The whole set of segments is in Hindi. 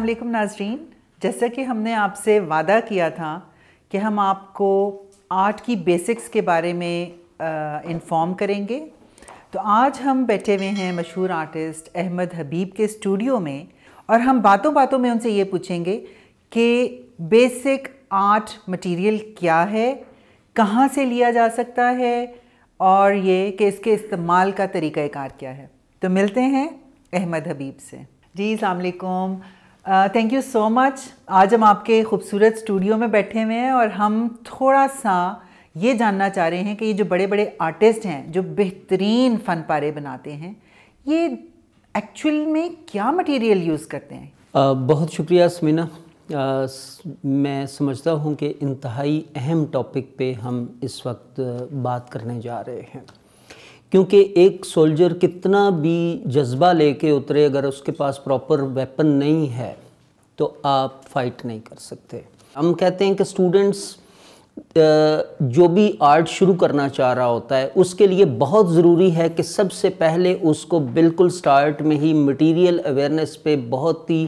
असलम नाजरीन जैसा कि हमने आपसे वादा किया था कि हम आपको आर्ट की बेसिक्स के बारे में इन्फॉर्म करेंगे तो आज हम बैठे हुए हैं मशहूर आर्टिस्ट अहमद हबीब के स्टूडियो में और हम बातों बातों में उनसे ये पूछेंगे कि बेसिक आर्ट मटेरियल क्या है कहाँ से लिया जा सकता है और ये कि इसके इस्तेमाल का तरीक़ाकार क्या है तो मिलते हैं अहमद हबीब से जी अलैक्म थैंक यू सो मच आज हम आपके खूबसूरत स्टूडियो में बैठे हुए हैं और हम थोड़ा सा ये जानना चाह रहे हैं कि ये जो बड़े बड़े आर्टिस्ट हैं जो बेहतरीन फन पारे बनाते हैं ये एक्चुअल में क्या मटेरियल यूज़ करते हैं आ, बहुत शुक्रिया समीना मैं समझता हूँ कि इंतहाई अहम टॉपिक पे हम इस वक्त बात करने जा रहे हैं क्योंकि एक सोल्जर कितना भी जज्बा लेके उतरे अगर उसके पास प्रॉपर वेपन नहीं है तो आप फाइट नहीं कर सकते हम कहते हैं कि स्टूडेंट्स जो भी आर्ट शुरू करना चाह रहा होता है उसके लिए बहुत ज़रूरी है कि सबसे पहले उसको बिल्कुल स्टार्ट में ही मटेरियल अवेयरनेस पे बहुत ही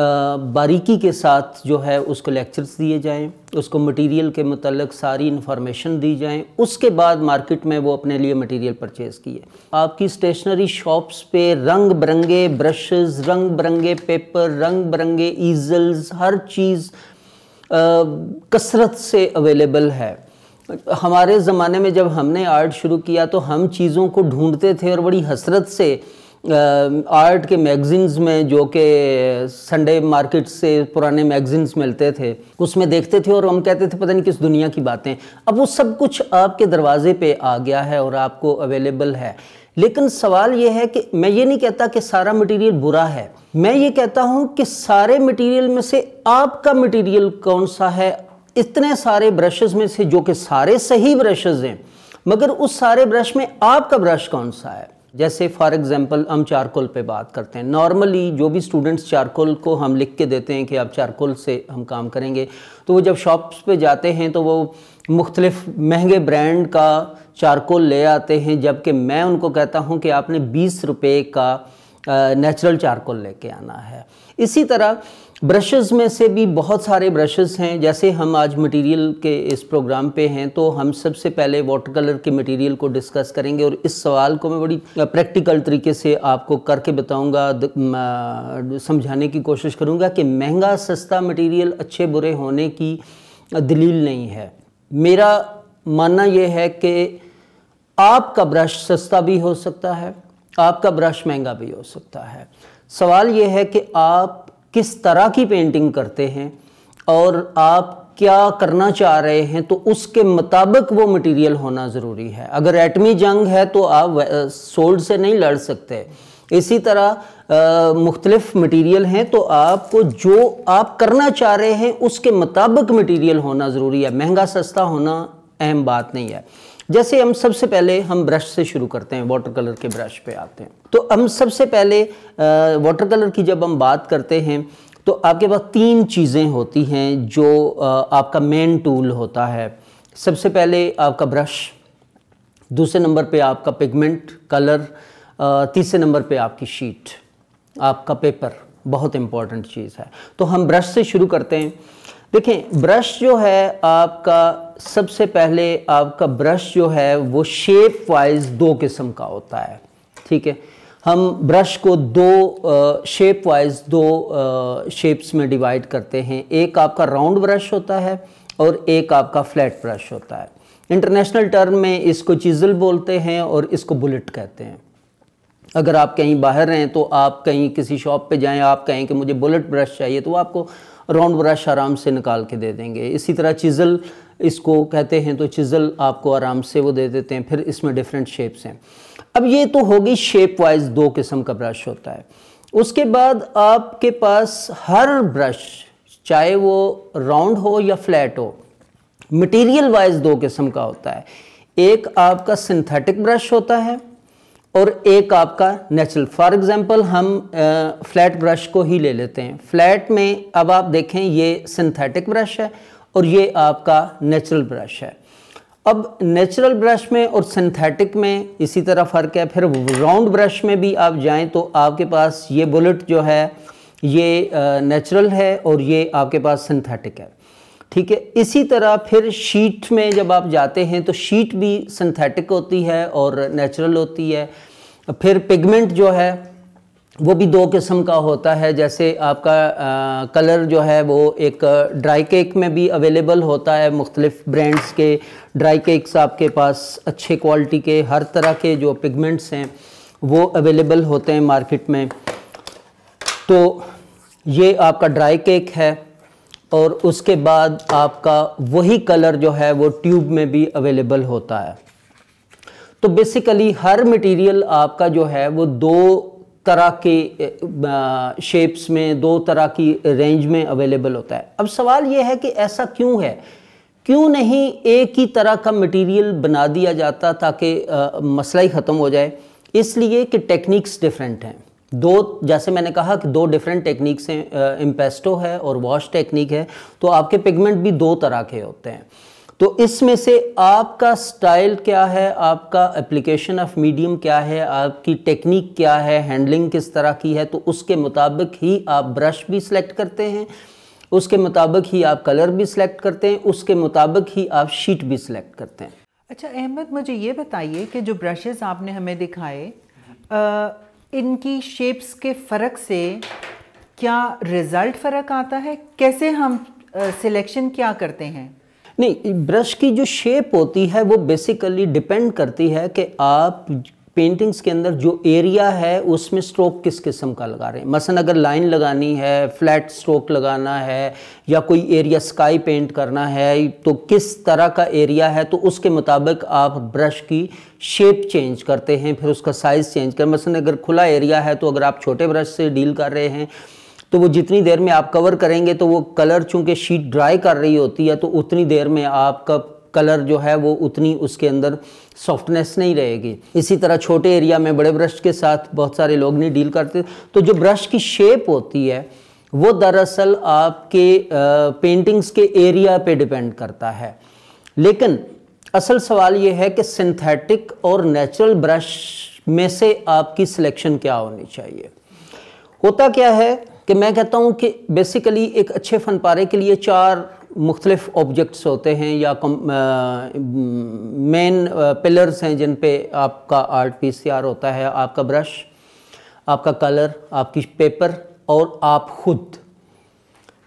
बारीकी के साथ जो है उसको लेक्चर्स दिए जाएं उसको मटेरियल के मतलब सारी इन्फॉर्मेशन दी जाएं उसके बाद मार्केट में वो अपने लिए मटेरियल परचेज़ किए आपकी स्टेशनरी शॉप्स पे रंग बिरंगे ब्रशेस रंग बिरंगे पेपर रंग बिरंगे ईजल्स हर चीज़ कसरत से अवेलेबल है हमारे ज़माने में जब हमने आर्ट शुरू किया तो हम चीज़ों को ढूंढते थे और बड़ी हसरत से आर्ट के मैगज़ीन्स में जो कि संडे मार्केट से पुराने मैगज़ीन्स मिलते थे उसमें देखते थे और हम कहते थे पता नहीं किस दुनिया की बातें अब वो सब कुछ आपके दरवाजे पे आ गया है और आपको अवेलेबल है लेकिन सवाल ये है कि मैं ये नहीं कहता कि सारा मटेरियल बुरा है मैं ये कहता हूँ कि सारे मटेरियल में से आपका मटेरियल कौन सा है इतने सारे ब्रशेज़ में से जो कि सारे सही ब्रशेज़ हैं मगर उस सारे ब्रश में आपका ब्रश कौन सा है जैसे फॉर एग्जांपल हम चारकोल पे बात करते हैं नॉर्मली जो भी स्टूडेंट्स चारकोल को हम लिख के देते हैं कि आप चारकोल से हम काम करेंगे तो वो जब शॉप्स पे जाते हैं तो वो मुख्तलिफ महंगे ब्रांड का चारकोल ले आते हैं जबकि मैं उनको कहता हूँ कि आपने बीस रुपये का नेचुरल चारकोल लेके आना है इसी तरह ब्रशेज़ में से भी बहुत सारे ब्रशेज़ हैं जैसे हम आज मटेरियल के इस प्रोग्राम पे हैं तो हम सबसे पहले वाटर कलर के मटेरियल को डिस्कस करेंगे और इस सवाल को मैं बड़ी प्रैक्टिकल तरीके से आपको करके बताऊंगा समझाने की कोशिश करूंगा कि महंगा सस्ता मटेरियल अच्छे बुरे होने की दलील नहीं है मेरा मानना यह है कि आपका ब्रश सस्ता भी हो सकता है आपका ब्रश महंगा भी हो सकता है सवाल यह है कि आप किस तरह की पेंटिंग करते हैं और आप क्या करना चाह रहे हैं तो उसके मुताबिक वो मटेरियल होना ज़रूरी है अगर एटमी जंग है तो आप सोल्ड से नहीं लड़ सकते इसी तरह मुख्तलिफ मटेरियल हैं तो आपको जो आप करना चाह रहे हैं उसके मुताबिक मटेरियल होना ज़रूरी है महंगा सस्ता होना अहम बात नहीं है जैसे हम सबसे पहले हम ब्रश से शुरू करते हैं वाटर कलर के ब्रश पे आते हैं तो हम सबसे पहले वाटर कलर की जब हम बात करते हैं तो आपके पास तीन चीज़ें होती हैं जो आपका मेन टूल होता है सबसे पहले आपका ब्रश दूसरे नंबर पे आपका पिगमेंट कलर तीसरे नंबर पे आपकी शीट आपका पेपर बहुत इंपॉर्टेंट चीज़ है तो हम ब्रश से शुरू करते हैं देखें ब्रश जो है आपका सबसे पहले आपका ब्रश जो है वो शेप वाइज दो किस्म का होता है ठीक है हम ब्रश को दो शेप वाइज दो शेप्स में डिवाइड करते हैं एक आपका राउंड ब्रश होता है और एक आपका फ्लैट ब्रश होता है इंटरनेशनल टर्म में इसको चीजल बोलते हैं और इसको बुलेट कहते हैं अगर आप कहीं बाहर रहें तो आप कहीं किसी शॉप पे जाएं आप कहें कि मुझे बुलेट ब्रश चाहिए तो आपको राउंड ब्रश आराम से निकाल के दे देंगे इसी तरह चिज़ल इसको कहते हैं तो चिज़ल आपको आराम से वो दे देते हैं फिर इसमें डिफरेंट शेप्स हैं अब ये तो होगी शेप वाइज दो किस्म का ब्रश होता है उसके बाद आपके पास हर ब्रश चाहे वो राउंड हो या फ्लैट हो मटेरियल वाइज दो किस्म का होता है एक आपका सिंथेटिक ब्रश होता है और एक आपका नेचुरल फॉर एग्जांपल हम फ्लैट ब्रश को ही ले लेते हैं फ्लैट में अब आप देखें ये सिंथेटिक ब्रश है और ये आपका नेचुरल ब्रश है अब नेचुरल ब्रश में और सिंथेटिक में इसी तरह फ़र्क है फिर राउंड ब्रश में भी आप जाएं तो आपके पास ये बुलेट जो है ये नेचुरल है और ये आपके पास सिंथेटिक है ठीक है इसी तरह फिर शीट में जब आप जाते हैं तो शीट भी सिंथेटिक होती है और नेचुरल होती है फिर पिगमेंट जो है वो भी दो किस्म का होता है जैसे आपका आ, कलर जो है वो एक ड्राई केक में भी अवेलेबल होता है मुख्तलिफ़ ब्रांड्स के ड्राई केक्स आपके पास अच्छे क्वालिटी के हर तरह के जो पिगमेंट्स हैं वो अवेलेबल होते हैं मार्केट में तो ये आपका ड्राई केक है और उसके बाद आपका वही कलर जो है वो ट्यूब में भी अवेलेबल होता है तो बेसिकली हर मटेरियल आपका जो है वो दो तरह के शेप्स में दो तरह की रेंज में अवेलेबल होता है अब सवाल ये है कि ऐसा क्यों है क्यों नहीं एक ही तरह का मटेरियल बना दिया जाता ताकि मसला ही ख़त्म हो जाए इसलिए कि टेक्निक्स डिफरेंट हैं दो जैसे मैंने कहा कि दो डिफरेंट टेक्निक हैं इम्पेस्टो है और वॉश टेक्निक है तो आपके पिगमेंट भी दो तरह के होते हैं तो इसमें से आपका स्टाइल क्या है आपका एप्लीकेशन ऑफ मीडियम क्या है आपकी टेक्निक क्या है हैंडलिंग किस तरह की है तो उसके मुताबिक ही आप ब्रश भी सिलेक्ट करते हैं उसके मुताबिक ही आप कलर भी सिलेक्ट करते हैं उसके मुताबिक ही आप शीट भी सिलेक्ट करते हैं अच्छा अहमद मुझे ये बताइए कि जो ब्रशेज़ आपने हमें दिखाए इनकी शेप्स के फ़र्क से क्या रिज़ल्ट फ़र्क आता है कैसे हम सिलेक्शन क्या करते हैं नहीं ब्रश की जो शेप होती है वो बेसिकली डिपेंड करती है कि आप पेंटिंग्स के अंदर जो एरिया है उसमें स्ट्रोक किस किस्म का लगा रहे हैं मसन अगर लाइन लगानी है फ्लैट स्ट्रोक लगाना है या कोई एरिया स्काई पेंट करना है तो किस तरह का एरिया है तो उसके मुताबिक आप ब्रश की शेप चेंज करते हैं फिर उसका साइज़ चेंज कर मसन अगर खुला एरिया है तो अगर आप छोटे ब्रश से डील कर रहे हैं तो वो जितनी देर में आप कवर करेंगे तो वो कलर चूँकि शीट ड्राई कर रही होती है तो उतनी देर में आपका कलर जो है वो उतनी उसके अंदर सॉफ्टनेस नहीं रहेगी इसी तरह छोटे एरिया में बड़े ब्रश के साथ बहुत सारे लोग नहीं डील करते तो जो ब्रश की शेप होती है वो दरअसल आपके पेंटिंग्स के एरिया पे डिपेंड करता है लेकिन असल सवाल ये है कि सिंथेटिक और नेचुरल ब्रश में से आपकी सिलेक्शन क्या होनी चाहिए होता क्या है कि मैं कहता हूँ कि बेसिकली एक अच्छे फनपारे के लिए चार मुख्तलिफ ऑब्जेक्ट्स होते हैं या मेन पिलर्स हैं जिन पे आपका आर्ट पीस तैयार होता है आपका ब्रश आपका कलर आपकी पेपर और आप खुद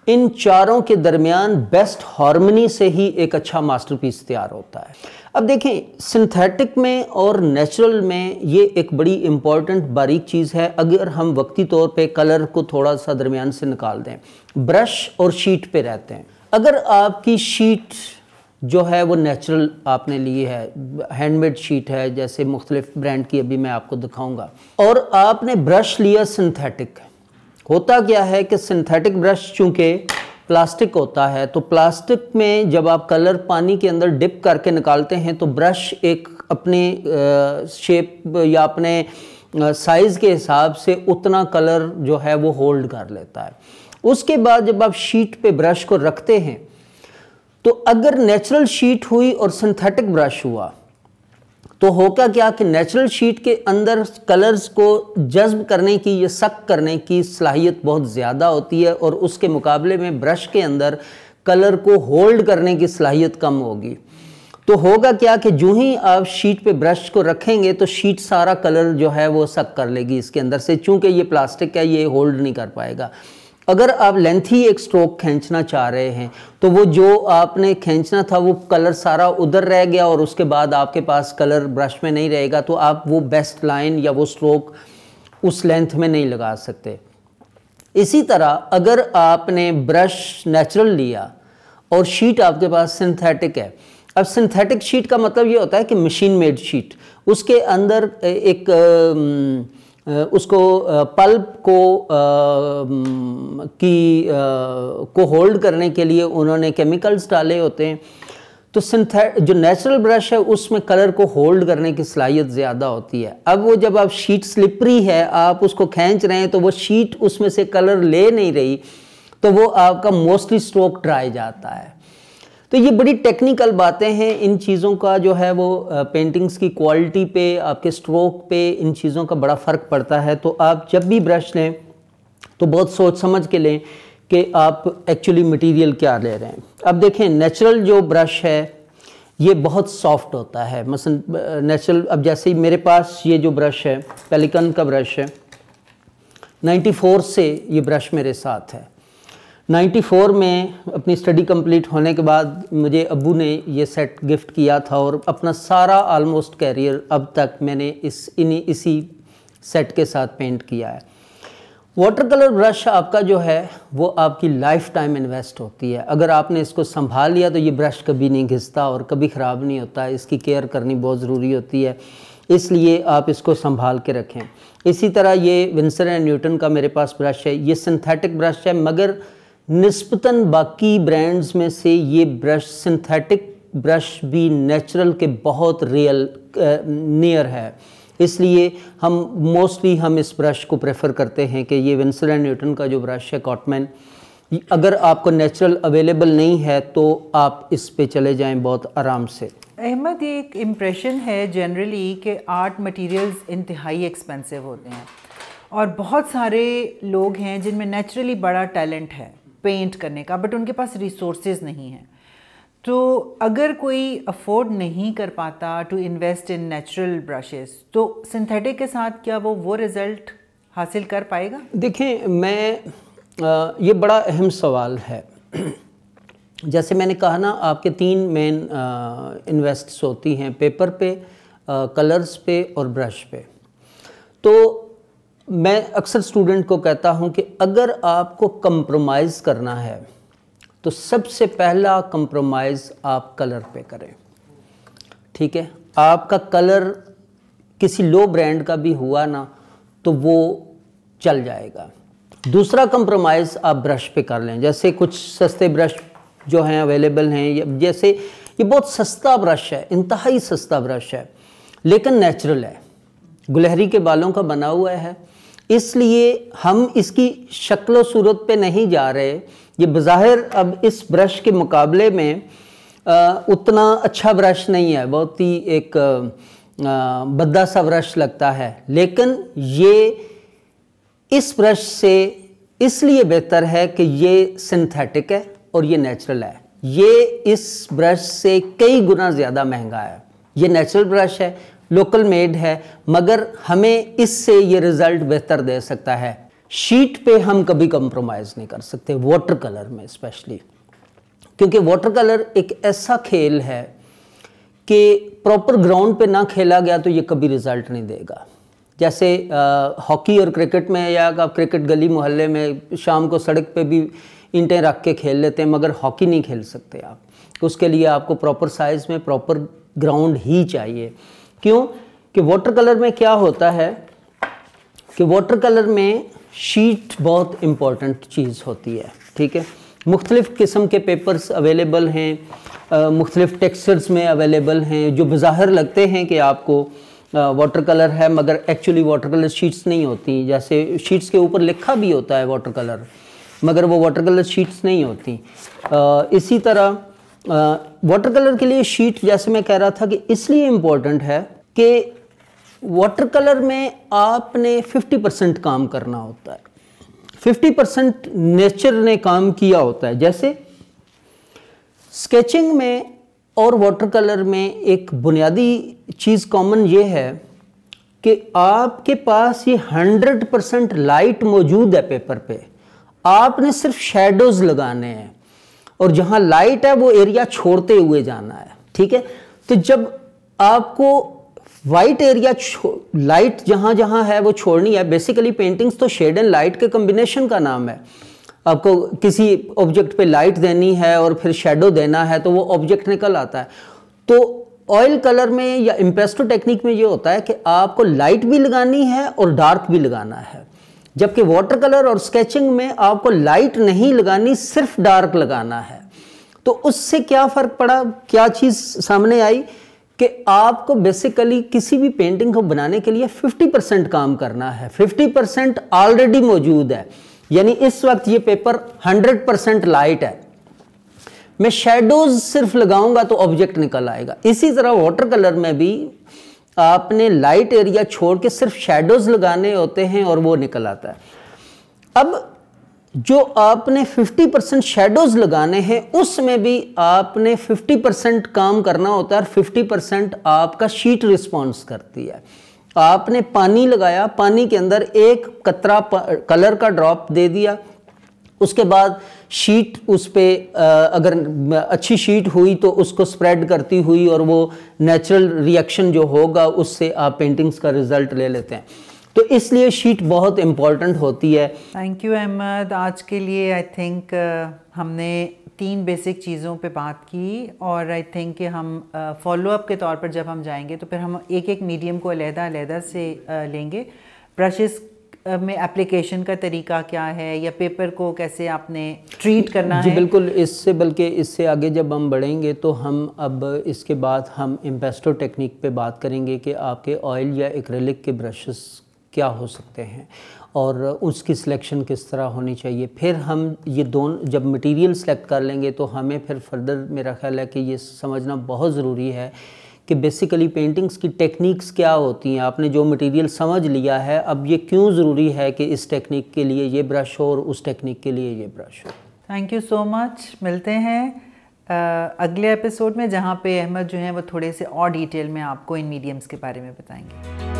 इन चारों के दरमियान बेस्ट हारमोनी से ही एक अच्छा मास्टरपीस तैयार होता है अब देखें सिंथेटिक में और नेचुरल में ये एक बड़ी इम्पॉर्टेंट बारीक चीज़ है अगर हम वक्ती तौर पे कलर को थोड़ा सा दरमियान से निकाल दें ब्रश और शीट पे रहते हैं अगर आपकी शीट जो है वो नेचुरल आपने लिए है हैंडमेड शीट है जैसे मुख्तलिफ ब्रांड की अभी मैं आपको दिखाऊंगा और आपने ब्रश लिया सिंथेटिक होता क्या है कि सिंथेटिक ब्रश चूँकि प्लास्टिक होता है तो प्लास्टिक में जब आप कलर पानी के अंदर डिप करके निकालते हैं तो ब्रश एक अपने शेप या अपने साइज़ के हिसाब से उतना कलर जो है वो होल्ड कर लेता है उसके बाद जब आप शीट पे ब्रश को रखते हैं तो अगर नेचुरल शीट हुई और सिंथेटिक ब्रश हुआ तो होगा क्या कि नेचुरल शीट के अंदर कलर्स को जज्ब करने की या सक करने की सलाहियत बहुत ज़्यादा होती है और उसके मुकाबले में ब्रश के अंदर कलर को होल्ड करने की सलाहियत कम होगी तो होगा क्या कि जो ही आप शीट पे ब्रश को रखेंगे तो शीट सारा कलर जो है वो सक कर लेगी इसके अंदर से चूंकि ये प्लास्टिक है ये होल्ड नहीं कर पाएगा अगर आप लेंथी एक स्ट्रोक खींचना चाह रहे हैं तो वो जो आपने खींचना था वो कलर सारा उधर रह गया और उसके बाद आपके पास कलर ब्रश में नहीं रहेगा तो आप वो बेस्ट लाइन या वो स्ट्रोक उस लेंथ में नहीं लगा सकते इसी तरह अगर आपने ब्रश नेचुरल लिया और शीट आपके पास सिंथेटिक है अब सिंथेटिक शीट का मतलब ये होता है कि मशीन मेड शीट उसके अंदर एक, एक उसको पल्प को की को होल्ड करने के लिए उन्होंने केमिकल्स डाले होते हैं तो सिंथे जो नेचुरल ब्रश है उसमें कलर को होल्ड करने की सलाहियत ज़्यादा होती है अब वो जब आप शीट स्लिपरी है आप उसको खींच रहे हैं तो वो शीट उसमें से कलर ले नहीं रही तो वो आपका मोस्टली स्ट्रोक ड्राई जाता है तो ये बड़ी टेक्निकल बातें हैं इन चीज़ों का जो है वो पेंटिंग्स की क्वालिटी पे आपके स्ट्रोक पे इन चीज़ों का बड़ा फ़र्क पड़ता है तो आप जब भी ब्रश लें तो बहुत सोच समझ के लें कि आप एक्चुअली मटेरियल क्या ले रहे हैं अब देखें नेचुरल जो ब्रश है ये बहुत सॉफ्ट होता है मसल नेचुरल अब जैसे ही मेरे पास ये जो ब्रश है पेलिकन का ब्रश है 94 से ये ब्रश मेरे साथ है 94 में अपनी स्टडी कंप्लीट होने के बाद मुझे अबू ने ये सेट गिफ्ट किया था और अपना सारा आलमोस्ट कैरियर अब तक मैंने इस इन्हीं इसी सेट के साथ पेंट किया है वाटर कलर ब्रश आपका जो है वो आपकी लाइफ टाइम इन्वेस्ट होती है अगर आपने इसको संभाल लिया तो ये ब्रश कभी नहीं घिसता और कभी ख़राब नहीं होता इसकी केयर करनी बहुत ज़रूरी होती है इसलिए आप इसको संभाल के रखें इसी तरह ये विंसर एंड न्यूटन का मेरे पास ब्रश है ये सिंथेटिक ब्रश है मगर निस्बतन बाकी ब्रांड्स में से ये ब्रश सिंथेटिक ब्रश भी नेचुरल के बहुत रियल नियर है इसलिए हम मोस्टली हम इस ब्रश को प्रेफर करते हैं कि ये विंसर एंड न्यूटन का जो ब्रश है कॉटमैन अगर आपको नेचुरल अवेलेबल नहीं है तो आप इस पे चले जाएं बहुत आराम से अहमद एक इम्प्रेशन है जनरली कि आर्ट मटेरियल्स इंतहाई एक्सपेंसिव होते हैं और बहुत सारे लोग हैं जिनमें नेचुरली बड़ा टैलेंट है पेंट करने का बट उनके पास रिसोर्सेज नहीं है तो अगर कोई अफोर्ड नहीं कर पाता to invest in natural brushes तो सिंथेटिक के साथ क्या वो वो रिज़ल्ट हासिल कर पाएगा देखें मैं आ, ये बड़ा अहम सवाल है जैसे मैंने कहा ना आपके तीन मेन इन्वेस्ट्स होती हैं पेपर पे आ, कलर्स पे और ब्रश पे तो मैं अक्सर स्टूडेंट को कहता हूं कि अगर आपको कंप्रोमाइज़ करना है तो सबसे पहला कंप्रोमाइज़ आप कलर पे करें ठीक है आपका कलर किसी लो ब्रांड का भी हुआ ना तो वो चल जाएगा दूसरा कंप्रोमाइज़ आप ब्रश पे कर लें जैसे कुछ सस्ते ब्रश जो हैं अवेलेबल हैं जैसे ये बहुत सस्ता ब्रश है इंतहाई सस्ता ब्रश है लेकिन नेचुरल है गुलहरी के बालों का बना हुआ है इसलिए हम इसकी शक्ल सूरत पे नहीं जा रहे ये बज़ाहिर अब इस ब्रश के मुकाबले में आ, उतना अच्छा ब्रश नहीं है बहुत ही एक बदा बद्दा सा ब्रश लगता है लेकिन ये इस ब्रश से इसलिए बेहतर है कि ये सिंथेटिक है और ये नेचुरल है ये इस ब्रश से कई गुना ज़्यादा महंगा है ये नेचुरल ब्रश है लोकल मेड है मगर हमें इससे ये रिज़ल्ट बेहतर दे सकता है शीट पे हम कभी कंप्रोमाइज़ नहीं कर सकते वाटर कलर में स्पेशली क्योंकि वाटर कलर एक ऐसा खेल है कि प्रॉपर ग्राउंड पे ना खेला गया तो ये कभी रिज़ल्ट नहीं देगा जैसे हॉकी और क्रिकेट में या आप क्रिकेट गली मोहल्ले में शाम को सड़क पे भी ईंटें रख के खेल लेते हैं मगर हॉकी नहीं खेल सकते आप उसके लिए आपको प्रॉपर साइज़ में प्रॉपर ग्राउंड ही चाहिए क्यों कि वाटर कलर में क्या होता है कि वाटर कलर में शीट बहुत इम्पॉर्टेंट चीज़ होती है ठीक है मुख्तलिफ़ किस्म के पेपर्स अवेलेबल हैं मुख्तलिफ़ टेक्सचर्स में अवेलेबल हैं जो बज़ाहिर लगते हैं कि आपको वाटर कलर है मगर एक्चुअली वाटर कलर शीट्स नहीं होती जैसे शीट्स के ऊपर लिखा भी होता है वाटर कलर मगर वो वाटर कलर शीट्स नहीं होती आ, इसी तरह वाटर कलर के लिए शीट जैसे मैं कह रहा था कि इसलिए इम्पोर्टेंट है कि वाटर कलर में आपने 50 परसेंट काम करना होता है 50 परसेंट नेचर ने काम किया होता है जैसे स्केचिंग में और वाटर कलर में एक बुनियादी चीज़ कॉमन ये है कि आपके पास ये 100 परसेंट लाइट मौजूद है पेपर पे आपने सिर्फ शेडोज़ लगाने हैं और जहां लाइट है वो एरिया छोड़ते हुए जाना है ठीक है तो जब आपको वाइट एरिया लाइट जहां जहां है वो छोड़नी है बेसिकली पेंटिंग्स तो शेड एंड लाइट के कॉम्बिनेशन का नाम है आपको किसी ऑब्जेक्ट पे लाइट देनी है और फिर शेडो देना है तो वो ऑब्जेक्ट निकल आता है तो ऑयल कलर में या इम्पेस्टो टेक्निक में ये होता है कि आपको लाइट भी लगानी है और डार्क भी लगाना है जबकि वाटर कलर और स्केचिंग में आपको लाइट नहीं लगानी सिर्फ डार्क लगाना है तो उससे क्या फ़र्क पड़ा क्या चीज़ सामने आई कि आपको बेसिकली किसी भी पेंटिंग को बनाने के लिए 50 परसेंट काम करना है 50 परसेंट ऑलरेडी मौजूद है यानी इस वक्त ये पेपर 100 परसेंट लाइट है मैं शेडोज सिर्फ लगाऊंगा तो ऑब्जेक्ट निकल आएगा इसी तरह वाटर कलर में भी आपने लाइट एरिया छोड़ के सिर्फ शेडोज लगाने होते हैं और वो निकल आता है अब जो आपने 50 परसेंट शेडोज लगाने हैं उसमें भी आपने 50 परसेंट काम करना होता है और 50 परसेंट आपका शीट रिस्पॉन्स करती है आपने पानी लगाया पानी के अंदर एक कतरा कलर का ड्रॉप दे दिया उसके बाद शीट उस पर अगर अच्छी शीट हुई तो उसको स्प्रेड करती हुई और वो नेचुरल रिएक्शन जो होगा उससे आप पेंटिंग्स का रिज़ल्ट ले लेते हैं तो इसलिए शीट बहुत इम्पॉर्टेंट होती है थैंक यू अहमद आज के लिए आई थिंक हमने तीन बेसिक चीज़ों पे बात की और आई थिंक कि हम फॉलो uh, अप के तौर पर जब हम जाएंगे तो फिर हम एक एक मीडियम को अलहदा अलहदा से uh, लेंगे ब्रशेस में एप्लीकेशन का तरीका क्या है या पेपर को कैसे आपने ट्रीट करना जी है बिल्कुल इससे बल्कि इससे आगे जब हम बढ़ेंगे तो हम अब इसके बाद हम एम्पेस्टो टेक्निक पे बात करेंगे कि आपके ऑयल या एक्रेलिक के ब्रशेस क्या हो सकते हैं और उसकी सिलेक्शन किस तरह होनी चाहिए फिर हम ये दोनों जब मटेरियल सेलेक्ट कर लेंगे तो हमें फिर फर्दर मेरा ख्याल है कि ये समझना बहुत ज़रूरी है कि बेसिकली पेंटिंग्स की टेक्निक्स क्या होती हैं आपने जो मटेरियल समझ लिया है अब ये क्यों ज़रूरी है कि इस टेक्निक के लिए ये ब्रश हो और उस टेक्निक के लिए ये ब्रश हो थैंक यू सो मच मिलते हैं आ, अगले एपिसोड में जहाँ पे अहमद जो हैं वो थोड़े से और डिटेल में आपको इन मीडियम्स के बारे में बताएंगे